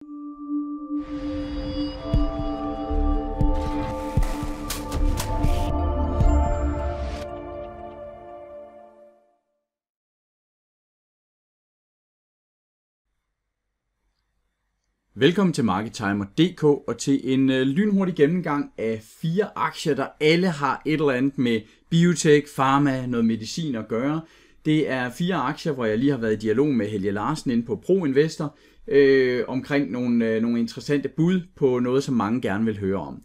Velkommen til MarketTimer.dk og til en øh, lynhurtig gennemgang af fire aktier, der alle har et eller andet med biotech, pharma, noget medicin at gøre. Det er fire aktier, hvor jeg lige har været i dialog med Helge Larsen inde på ProInvestor øh, omkring nogle, øh, nogle interessante bud på noget, som mange gerne vil høre om.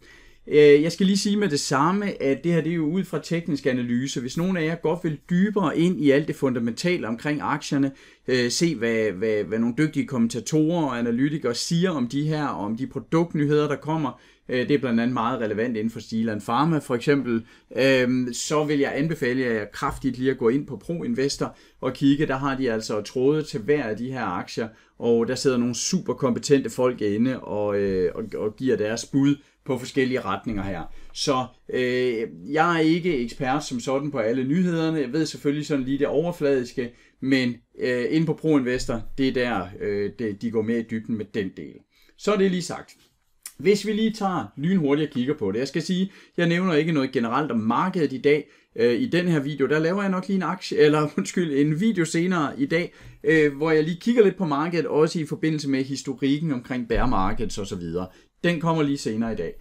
Øh, jeg skal lige sige med det samme, at det her det er jo ud fra teknisk analyse. Hvis nogen af jer godt vil dybere ind i alt det fundamentale omkring aktierne, øh, se hvad, hvad, hvad nogle dygtige kommentatorer og analytikere siger om de her, om de produktnyheder, der kommer, Øh, det er blandt andet meget relevant inden for Stiland Pharma for eksempel. Øhm, så vil jeg anbefale jer kraftigt lige at gå ind på ProInvestor og kigge. Der har de altså tråde til hver af de her aktier, og der sidder nogle super kompetente folk inde og, øh, og, og giver deres bud på forskellige retninger her. Så øh, jeg er ikke ekspert som sådan på alle nyhederne. Jeg ved selvfølgelig sådan lige det overfladiske, men øh, inde på ProInvestor, det er der, øh, det, de går med i dybden med den del. Så er det lige sagt. Hvis vi lige tager lynhurtigt og kigger på det. Jeg skal sige, jeg nævner ikke noget generelt om markedet i dag. Øh, I den her video, der laver jeg nok lige en aktie, eller undskyld, en video senere i dag, øh, hvor jeg lige kigger lidt på markedet, også i forbindelse med historikken omkring så osv. Den kommer lige senere i dag.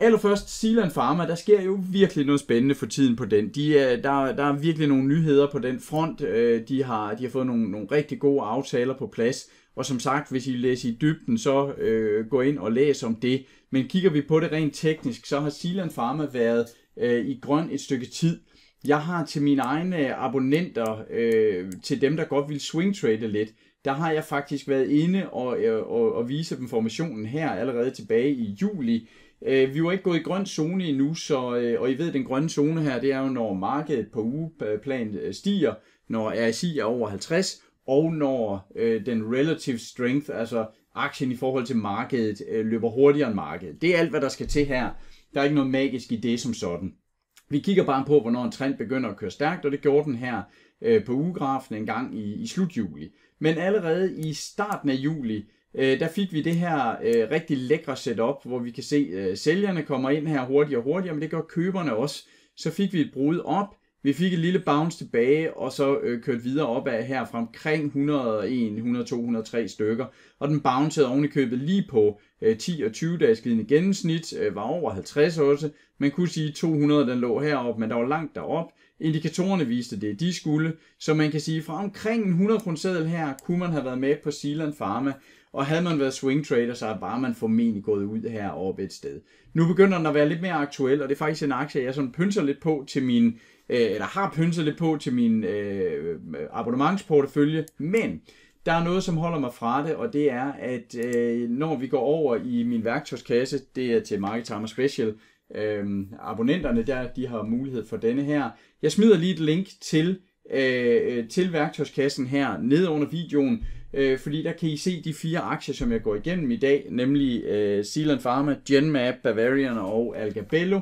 Allerførst Sealand Pharma, der sker jo virkelig noget spændende for tiden på den. De er, der, der er virkelig nogle nyheder på den front. Øh, de har, de har fået nogle, nogle rigtig gode aftaler på plads og som sagt, hvis I læser i dybden, så øh, gå ind og læs om det. Men kigger vi på det rent teknisk, så har Silan Pharma været øh, i grøn et stykke tid. Jeg har til mine egne abonnenter, øh, til dem, der godt vil swingtrade lidt, der har jeg faktisk været inde og, øh, og, og vise dem formationen her allerede tilbage i juli. Øh, vi var ikke gået i grøn zone endnu, så, øh, og I ved, den grønne zone her, det er jo, når markedet på ugeplan øh, stiger, når RSI er over 50, når øh, den relative strength, altså aktien i forhold til markedet, øh, løber hurtigere end markedet. Det er alt, hvad der skal til her. Der er ikke noget magisk i det som sådan. Vi kigger bare på, hvornår en trend begynder at køre stærkt, og det gjorde den her øh, på ugegrafen en gang i, i slut juli. Men allerede i starten af juli, øh, der fik vi det her øh, rigtig lækre setup, hvor vi kan se, øh, sælgerne kommer ind her hurtigere og hurtigere, men det gør køberne også. Så fik vi et brud op, vi fik et lille bounce tilbage, og så øh, kørte videre opad her fra omkring 101, 102, 103 stykker. Og den bouncede oven i købet lige på øh, 10 og 20 dages glidende gennemsnit, øh, var over 50 også. Man kunne sige, 200 den lå heroppe, men der var langt derop. Indikatorerne viste det, de skulle. Så man kan sige, fra omkring 100 kroner her, kunne man have været med på Sealand Pharma. Og havde man været swing trader, så var man formentlig gået ud heroppe et sted. Nu begynder den at være lidt mere aktuel, og det er faktisk en aktie, jeg sådan pynser lidt på til min øh, eller har pynset lidt på til min øh, abonnementsportefølje, men der er noget, som holder mig fra det, og det er, at øh, når vi går over i min værktøjskasse, det er til Market Timer Special, øh, abonnenterne der, de har mulighed for denne her. Jeg smider lige et link til, øh, til værktøjskassen her, nede under videoen, øh, fordi der kan I se de fire aktier, som jeg går igennem i dag, nemlig øh, Zealand Pharma, Genmap, Bavarian og Algabello.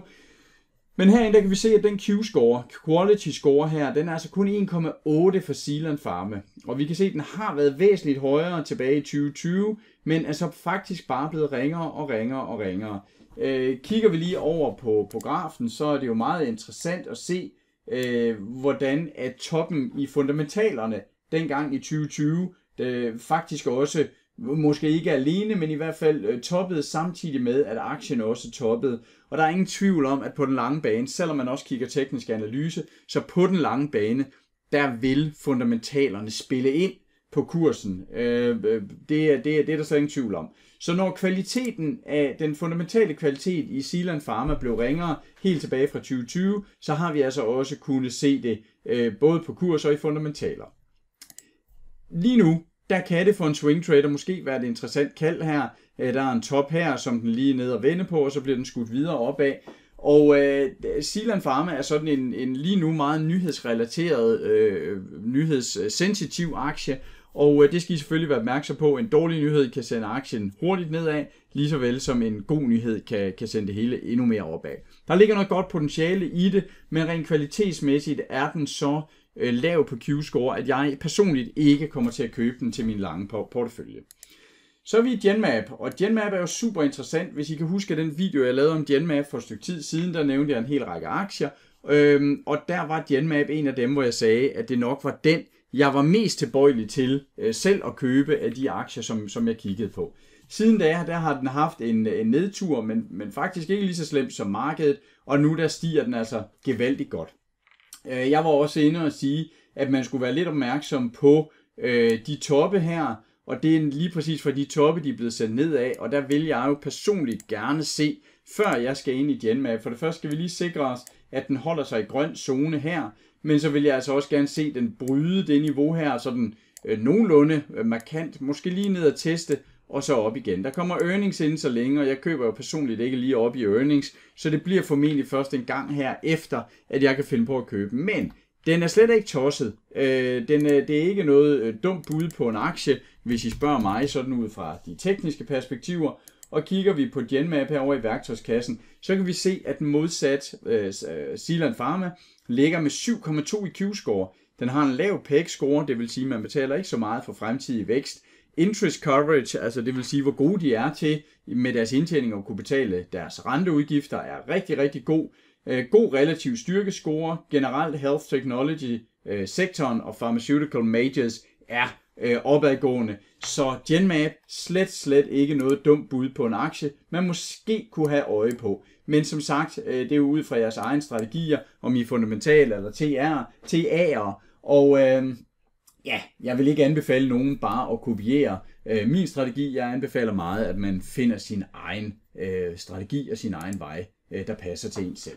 Men herinde der kan vi se, at den Q-score, quality score her, den er altså kun 1,8 for Sealand Farme. Og vi kan se, at den har været væsentligt højere tilbage i 2020, men er så faktisk bare blevet ringere og ringere og ringere. Øh, kigger vi lige over på, på grafen, så er det jo meget interessant at se, øh, hvordan at toppen i fundamentalerne dengang i 2020 øh, faktisk også måske ikke alene, men i hvert fald øh, toppede samtidig med, at aktien også toppede. Og der er ingen tvivl om, at på den lange bane, selvom man også kigger teknisk analyse, så på den lange bane, der vil fundamentalerne spille ind på kursen. Øh, øh, det, er, det, er, det er der slet ingen tvivl om. Så når kvaliteten af den fundamentale kvalitet i Sealand Pharma blev ringere helt tilbage fra 2020, så har vi altså også kunnet se det både på kurs og i fundamentaler. Lige nu, der kan det for en swing trader måske være et interessant kald her. Øh, der er en top her, som den lige er nede og vende på, og så bliver den skudt videre opad. Og øh, Silan Pharma er sådan en, en lige nu meget nyhedsrelateret, øh, nyhedssensitiv aktie, og øh, det skal I selvfølgelig være opmærksom på. En dårlig nyhed kan sende aktien hurtigt nedad, lige så vel som en god nyhed kan, kan sende det hele endnu mere opad. Der ligger noget godt potentiale i det, men rent kvalitetsmæssigt er den så øh, øh, lav på Q-score, at jeg personligt ikke kommer til at købe den til min lange portefølje. Så er vi i Genmap, og Genmap er jo super interessant. Hvis I kan huske den video, jeg lavede om Genmap for et stykke tid siden, der nævnte jeg en hel række aktier. Øhm, og der var Genmap en af dem, hvor jeg sagde, at det nok var den, jeg var mest tilbøjelig til øh, selv at købe af de aktier, som, som jeg kiggede på. Siden da, der har den haft en, en nedtur, men, men faktisk ikke lige så slemt som markedet, og nu der stiger den altså gevaldigt godt. Øh, jeg var også inde og sige, at man skulle være lidt opmærksom på øh, de toppe her, og det er lige præcis for de toppe, de er blevet sendt ned af, og der vil jeg jo personligt gerne se, før jeg skal ind i Genmap. For det første skal vi lige sikre os, at den holder sig i grøn zone her, men så vil jeg altså også gerne se den bryde det niveau her, så den øh, nogenlunde øh, markant, måske lige ned og teste, og så op igen. Der kommer earnings inden så længe, og jeg køber jo personligt ikke lige op i earnings, så det bliver formentlig først en gang her efter, at jeg kan finde på at købe. Men den er slet ikke tosset. Øh, den, det er ikke noget øh, dumt bud på en aktie, hvis I spørger mig sådan ud fra de tekniske perspektiver. Og kigger vi på Genmap herovre i værktøjskassen, så kan vi se, at den modsat øh, Sealand øh, Pharma ligger med 7,2 i Q-score. Den har en lav PEG-score, det vil sige, at man betaler ikke så meget for fremtidig vækst. Interest coverage, altså det vil sige, hvor gode de er til med deres indtjening at kunne betale deres renteudgifter, er rigtig, rigtig god. Øh, god relativ styrkescore, generelt health technology øh, sektoren og pharmaceutical majors er øh, opadgående. Så Genmap slet, slet ikke noget dumt bud på en aktie, man måske kunne have øje på. Men som sagt, det er jo ud fra jeres egen strategier, om I er fundamentale eller TR, TA'er. Og øh, ja, jeg vil ikke anbefale nogen bare at kopiere øh, min strategi. Jeg anbefaler meget, at man finder sin egen øh, strategi og sin egen vej, øh, der passer til en selv.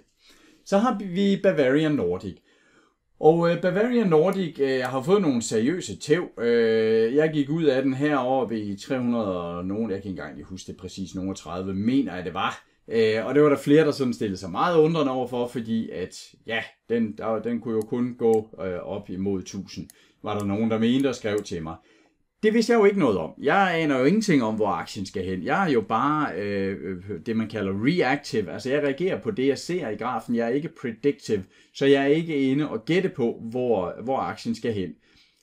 Så har vi Bavaria Nordic. Og øh, Nordic øh, har fået nogle seriøse tæv. Øh, jeg gik ud af den her over ved 300 og nogen, jeg kan ikke engang huske det præcis, nogen 30, mener jeg det var. Øh, og det var der flere, der sådan stillede sig meget undrende overfor, fordi at ja, den, der, den kunne jo kun gå øh, op imod 1000 var der nogen, der mente og skrev til mig. Det vidste jeg jo ikke noget om. Jeg aner jo ingenting om, hvor aktien skal hen. Jeg er jo bare øh, det, man kalder reactive. Altså jeg reagerer på det, jeg ser i grafen. Jeg er ikke predictive, så jeg er ikke inde og gætte på, hvor, hvor aktien skal hen.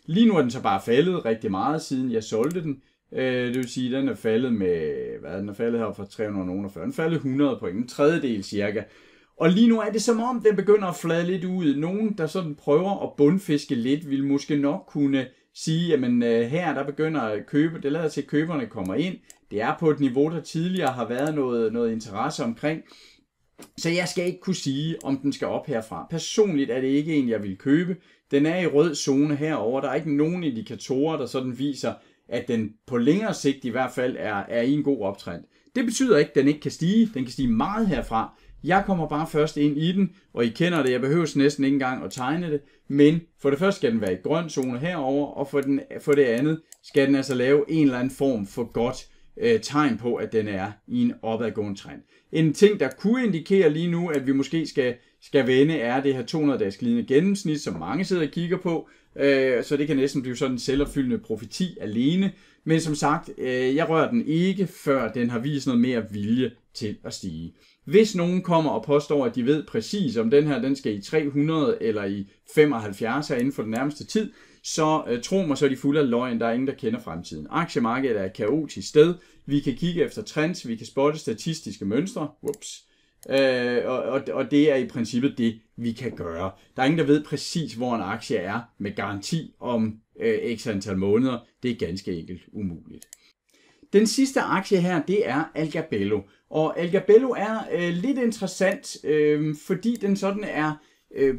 Lige nu er den så bare faldet rigtig meget, siden jeg solgte den. Øh, det vil sige, at den er faldet med, hvad er den er faldet her fra 340? Den er faldet 100 point, en tredjedel cirka. Og lige nu er det som om, den begynder at flade lidt ud. Nogen, der sådan prøver at bundfiske lidt, vil måske nok kunne sige, jamen øh, her der begynder at købe, det lader til, at køberne kommer ind. Det er på et niveau, der tidligere har været noget, noget interesse omkring. Så jeg skal ikke kunne sige, om den skal op herfra. Personligt er det ikke en, jeg vil købe. Den er i rød zone herover. Der er ikke nogen indikatorer, der sådan viser, at den på længere sigt i hvert fald er, er i en god optrend. Det betyder ikke, at den ikke kan stige. Den kan stige meget herfra. Jeg kommer bare først ind i den, og I kender det. Jeg behøver næsten ikke engang at tegne det. Men for det første skal den være i grøn zone herover, og for, den, for det andet skal den altså lave en eller anden form for godt øh, tegn på, at den er i en opadgående trend. En ting, der kunne indikere lige nu, at vi måske skal, skal vende, er det her 200-dages glidende gennemsnit, som mange sidder og kigger på, Øh, så det kan næsten blive sådan en selvopfyldende profeti alene. Men som sagt, øh, jeg rører den ikke, før den har vist noget mere vilje til at stige. Hvis nogen kommer og påstår, at de ved præcis, om den her den skal i 300 eller i 75 her inden for den nærmeste tid, så øh, tro mig, så er de fulde af løgn. Der er ingen, der kender fremtiden. Aktiemarkedet er et kaotisk sted. Vi kan kigge efter trends, vi kan spotte statistiske mønstre. Whoops. Øh, og, og, og det er i princippet det, vi kan gøre. Der er ingen, der ved præcis, hvor en aktie er med garanti om øh, x antal måneder. Det er ganske enkelt umuligt. Den sidste aktie her, det er Algabello. Og Algabello er øh, lidt interessant, øh, fordi den sådan er, øh,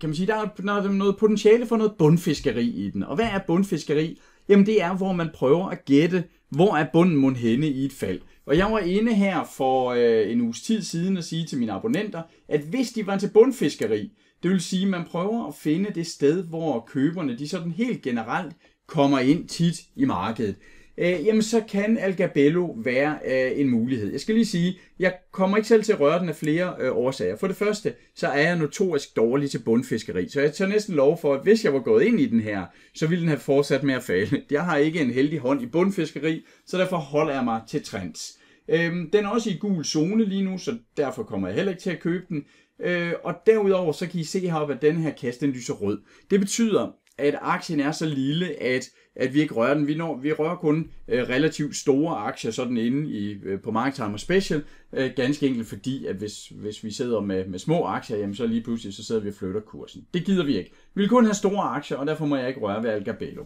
kan man sige, der er noget potentiale for noget bundfiskeri i den. Og hvad er bundfiskeri? Jamen det er, hvor man prøver at gætte, hvor er bunden mon henne i et fald. Og jeg var inde her for øh, en uges tid siden at sige til mine abonnenter, at hvis de var til bundfiskeri, det vil sige, at man prøver at finde det sted, hvor køberne de sådan helt generelt kommer ind tit i markedet øh, jamen så kan Algabello være øh, en mulighed. Jeg skal lige sige, jeg kommer ikke selv til at røre den af flere øh, årsager. For det første, så er jeg notorisk dårlig til bundfiskeri, så jeg tager næsten lov for, at hvis jeg var gået ind i den her, så ville den have fortsat med at falde. Jeg har ikke en heldig hånd i bundfiskeri, så derfor holder jeg mig til trends. Øh, den er også i gul zone lige nu, så derfor kommer jeg heller ikke til at købe den. Øh, og derudover så kan I se heroppe, at den her kasse den lyser rød. Det betyder, at aktien er så lille, at at vi ikke rører den. Vi, når, vi rører kun øh, relativt store aktier sådan inde i, øh, på Marketimer Special, øh, ganske enkelt fordi, at hvis, hvis vi sidder med, med små aktier, jamen så lige pludselig så sidder vi og flytter kursen. Det gider vi ikke. Vi vil kun have store aktier, og derfor må jeg ikke røre ved Algabello.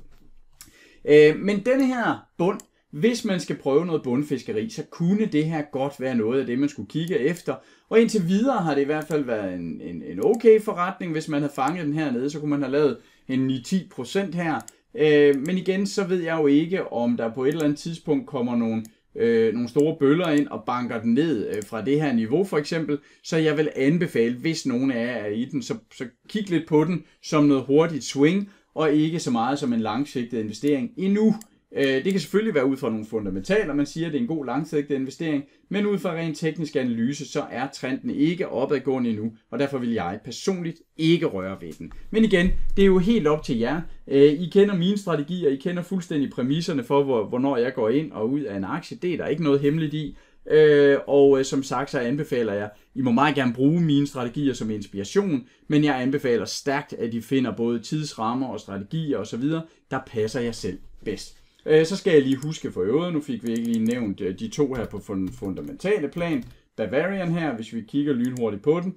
Øh, men denne her bund, hvis man skal prøve noget bundfiskeri, så kunne det her godt være noget af det, man skulle kigge efter. Og indtil videre har det i hvert fald været en, en, en okay forretning. Hvis man havde fanget den her nede, så kunne man have lavet en 9-10% her. Øh, men igen, så ved jeg jo ikke, om der på et eller andet tidspunkt kommer nogle, øh, nogle store bøller ind og banker den ned øh, fra det her niveau for eksempel. Så jeg vil anbefale, hvis nogen af jer er i den, så, så kig lidt på den som noget hurtigt swing, og ikke så meget som en langsigtet investering endnu. Øh, det kan selvfølgelig være ud fra nogle fundamentaler, man siger, at det er en god langsigtet investering, men ud fra ren teknisk analyse, så er trenden ikke opadgående endnu, og derfor vil jeg personligt ikke røre ved den. Men igen, det er jo helt op til jer. Øh, I kender mine strategier, I kender fuldstændig præmisserne for, hvornår jeg går ind og ud af en aktie. Det er der ikke noget hemmeligt i. Øh, og øh, som sagt, så anbefaler jeg, I må meget gerne bruge mine strategier som inspiration, men jeg anbefaler stærkt, at I finder både tidsrammer og strategier osv., der passer jer selv bedst. Øh, så skal jeg lige huske for øvrigt, nu fik vi ikke lige nævnt øh, de to her på fundamentale plan. Bavarian her, hvis vi kigger lynhurtigt på den,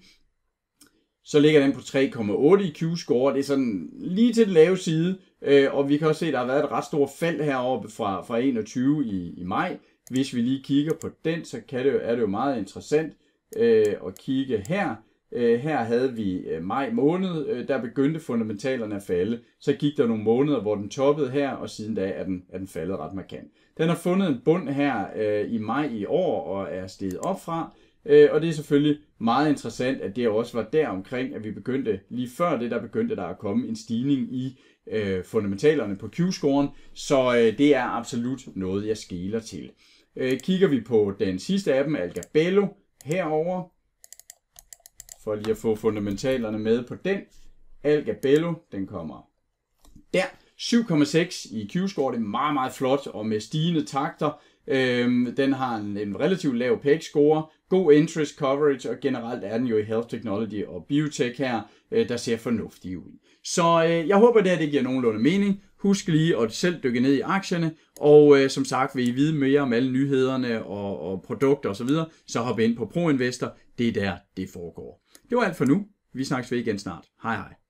så ligger den på 3,8 i Q-score. Det er sådan lige til den lave side, øh, og vi kan også se, at der har været et ret stort fald heroppe fra, fra 21 i, i maj. Hvis vi lige kigger på den, så kan det er det jo meget interessant øh, at kigge her. Øh, her havde vi øh, maj måned, øh, der begyndte fundamentalerne at falde. Så gik der nogle måneder, hvor den toppede her, og siden da er den, er den faldet ret markant. Den har fundet en bund her i maj i år og er steget op fra. og det er selvfølgelig meget interessant, at det også var der omkring, at vi begyndte, lige før det, der begyndte der at komme en stigning i fundamentalerne på Q-scoren. Så det er absolut noget, jeg skæler til. kigger vi på den sidste af dem, Algabello, herover for lige at få fundamentalerne med på den. Algabello, den kommer der. 7,6 i Q-score, det er meget, meget flot, og med stigende takter. Øhm, den har en, en relativt lav peg score, god interest coverage, og generelt er den jo i health technology og biotech her, øh, der ser fornuftig ud. Så øh, jeg håber, det her det giver nogenlunde mening. Husk lige at selv dykke ned i aktierne, og øh, som sagt, vil I vide mere om alle nyhederne og, og produkter osv., så, så hop ind på ProInvestor. Det er der, det foregår. Det var alt for nu. Vi snakkes ved igen snart. Hej hej.